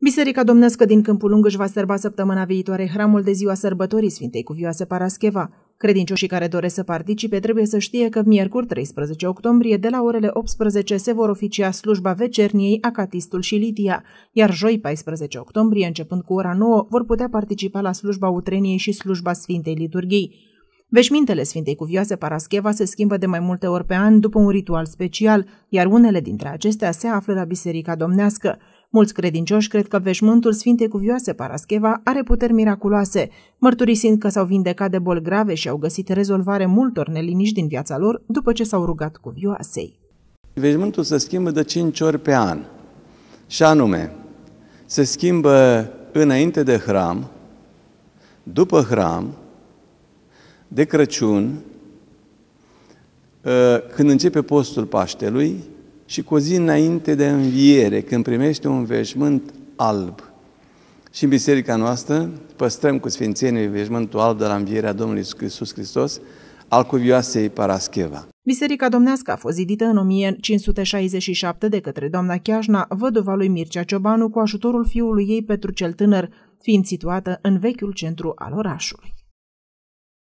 Biserica Domnească din Câmpul Lung își va serba săptămâna viitoare hramul de ziua sărbătorii Sfintei Cuvioase Parascheva. Credincioșii care doresc să participe trebuie să știe că miercuri 13 octombrie de la orele 18 se vor oficia slujba vecerniei Acatistul și Litia, iar joi 14 octombrie, începând cu ora 9, vor putea participa la slujba Utreniei și slujba Sfintei Liturghii. Veșmintele Sfintei Cuvioase Parascheva se schimbă de mai multe ori pe an după un ritual special, iar unele dintre acestea se află la Biserica Domnească. Mulți credincioși cred că veșmântul Sfintei Cuvioase Parascheva are puteri miraculoase. Mărturisind că s-au vindecat de boli grave și au găsit rezolvare multor neliniști din viața lor după ce s-au rugat Cuvioasei. Veșmântul se schimbă de 5 ori pe an. Și anume, se schimbă înainte de hram, după hram, de Crăciun, ă, când începe postul Paștelui și cu o zi înainte de înviere, când primește un veșmânt alb. Și în biserica noastră păstrăm cu sfințenie veșmântul alb de la învierea Domnului Iisus Hristos, al cuvioasei Parascheva. Biserica domnească a fost zidită în 1567 de către doamna Chiajna, văduva lui Mircea Ciobanu, cu ajutorul fiului ei Petru cel Tânăr, fiind situată în vechiul centru al orașului.